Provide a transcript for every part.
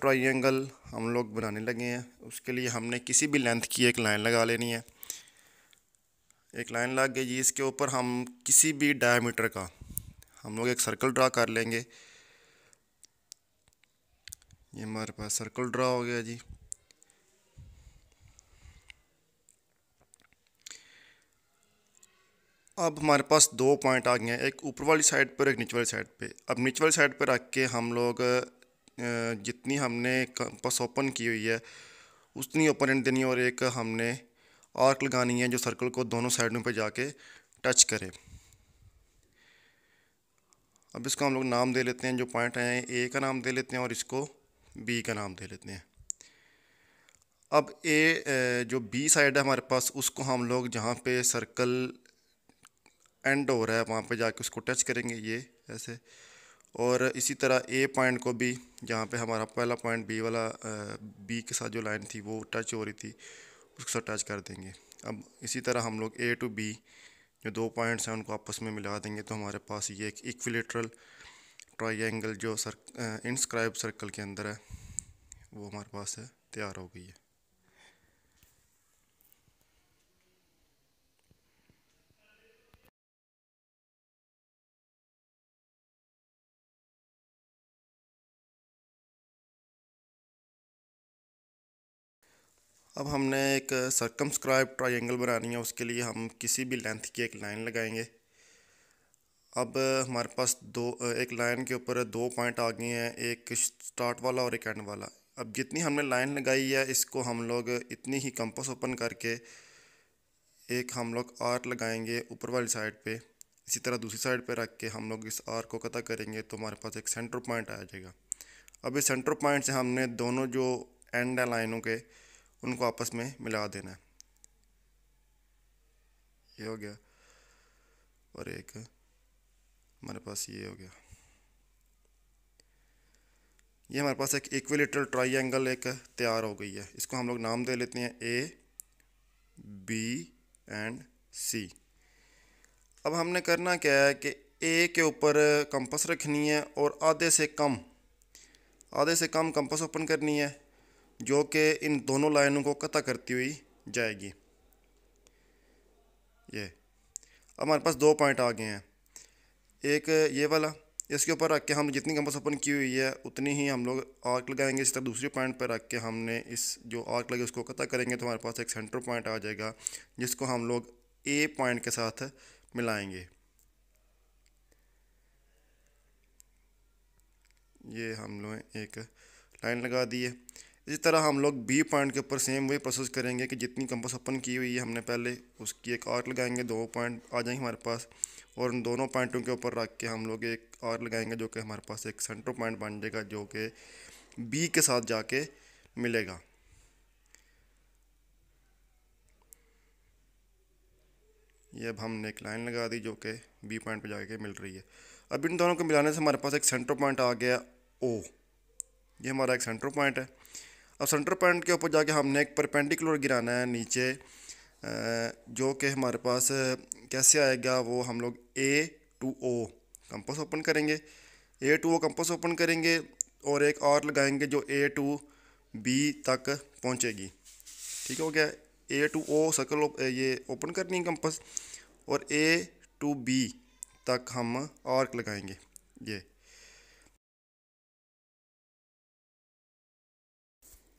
triangle हम लोग बनाने लगे हैं उसके लिए हमने किसी भी लेंथ की एक लाइन लगा लेनी है एक लाइन लग गई इसके ऊपर हम किसी भी डायमीटर का हम लोग एक सर्कल ड्रा कर लेंगे ये हमारे पास सर्कल ड्रा हो गया जी अब हमारे पास दो पॉइंट आ गए हैं एक ऊपर वाली साइड पर एक नीचे वाली साइड पे अब नीचे वाली साइड पर रख के हम लोग जितनी हमने कंपस ओपन की हुई है उतनी ओपन एंड देनी है और एक हमने आर्क लगानी है जो सर्कल को दोनों साइडों पर जाके टच करे अब इसको हम लोग नाम दे लेते हैं जो पॉइंट हैं ए का नाम दे लेते हैं और इसको बी का नाम दे लेते हैं अब ए जो बी साइड है हमारे पास उसको हम लोग जहाँ पे सर्कल एंड हो रहा है वहाँ पे जाके उसको टच करेंगे ये ऐसे और इसी तरह ए पॉइंट को भी जहाँ पे हमारा पहला पॉइंट बी वाला बी के साथ जो लाइन थी वो टच हो रही थी उसके साथ टच कर देंगे अब इसी तरह हम लोग ए टू बी जो दो पॉइंट्स हैं उनको आपस में मिला देंगे तो हमारे पास ये एक इक्विलेटरल ट्राइंगल जो सर इंस्क्राइब सर्कल के अंदर है वो हमारे पास है तैयार हो गई है अब हमने एक स्क्राइब ट्राइंगल बनानी है उसके लिए हम किसी भी लेंथ की एक लाइन लगाएंगे अब हमारे पास दो एक लाइन के ऊपर दो पॉइंट आ गए हैं एक स्टार्ट वाला और एक एंड वाला अब जितनी हमने लाइन लगाई है इसको हम लोग इतनी ही कंपस ओपन करके एक हम लोग आर्क लगाएंगे ऊपर वाली साइड पे इसी तरह दूसरी साइड पे रख के हम लोग इस आर्क को कथा करेंगे तो हमारे पास एक सेंटर पॉइंट आ जाएगा अब इस सेंटर पॉइंट से हमने दोनों जो एंड है लाइनों के उनको आपस में मिला देना है ये हो गया और एक हमारे पास ये हो गया ये हमारे पास एक इक्विलेटरल ट्राइंगल एक तैयार हो गई है इसको हम लोग नाम दे लेते हैं ए बी एंड सी अब हमने करना क्या है कि ए के ऊपर कंपस रखनी है और आधे से कम आधे से कम कंपस ओपन करनी है जो कि इन दोनों लाइनों को कता करती हुई जाएगी ये अब हमारे पास दो पॉइंट आ गए हैं एक ये वाला इसके ऊपर रख के हम जितनी कंपस ओपन की हुई है उतनी ही हम लोग आर्क लगाएंगे इस तरह दूसरे पॉइंट पर रख के हमने इस जो आर्क लगे उसको कता करेंगे तो हमारे पास एक सेंटर पॉइंट आ जाएगा जिसको हम लोग ए पॉइंट के साथ मिलाएंगे ये हम लोग एक लाइन लगा दी है इसी तरह हम लोग बी पॉइंट के ऊपर सेम वही प्रोसेस करेंगे कि जितनी कंपस अपन की हुई है हमने पहले उसकी एक आर लगाएंगे दो पॉइंट आ जाएंगे हमारे पास और उन दोनों पॉइंटों के ऊपर रख के हम लोग एक आर लगाएंगे जो कि हमारे पास एक सेंटर पॉइंट बन जाएगा जो कि बी के साथ जाके मिलेगा ये अब हमने एक लाइन लगा दी जो कि बी पॉइंट पे जाके मिल रही है अब इन दोनों को मिलाने से हमारे पास एक सेंटर पॉइंट आ गया ओ ये हमारा एक सेंटर पॉइंट है अब सेंटर पॉइंट के ऊपर जाके हमने एक परपेंडिकुलर गिराना है नीचे जो कि हमारे पास कैसे आएगा वो हम लोग A to O compass open करेंगे A to O compass open करेंगे और एक आर लगाएंगे जो ए टू बी तक पहुंचेगी ठीक हो गया ए टू ओ सर्कल ये ओपन करनी है कंपस और ए टू बी तक हम आर्क लगाएंगे ये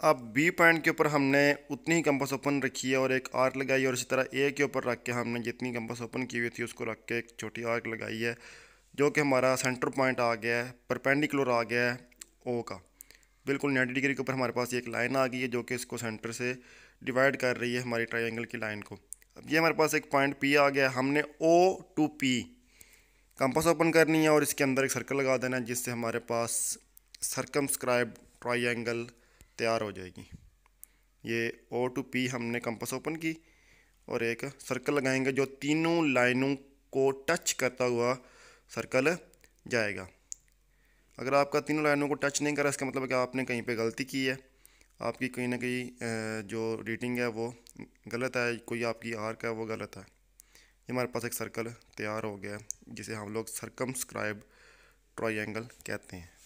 अब बी पॉइंट के ऊपर हमने उतनी ही कंपास ओपन रखी है और एक आर्क लगाई और इसी तरह ए के ऊपर रख के हमने जितनी कंपास ओपन की हुई थी उसको रख के एक छोटी आर्क लगाई है जो कि हमारा सेंटर पॉइंट आ गया है परपेंडिकुलर आ गया है ओ का बिल्कुल नाइन्टी डिग्री के ऊपर हमारे पास एक लाइन आ गई है जो कि इसको सेंटर से डिवाइड कर रही है हमारी ट्राइंगल की लाइन को अब ये हमारे पास एक पॉइंट पी आ गया है हमने O to P compass open करनी है और इसके अंदर एक सर्कल लगा देना है जिससे हमारे पास सर्कमस्क्राइब ट्राइंगल तैयार हो जाएगी ये ओ टू पी हमने कंपस ओपन की और एक सर्कल लगाएंगे जो तीनों लाइनों को टच करता हुआ सर्कल जाएगा अगर आपका तीनों लाइनों को टच नहीं करा इसका मतलब कि आपने कहीं पे गलती की है आपकी कहीं ना कहीं जो रीडिंग है वो गलत है कोई आपकी आर का है वो गलत है ये हमारे पास एक सर्कल तैयार हो गया है जिसे हम लोग सरकम स्क्राइब ट्राइंगल कहते हैं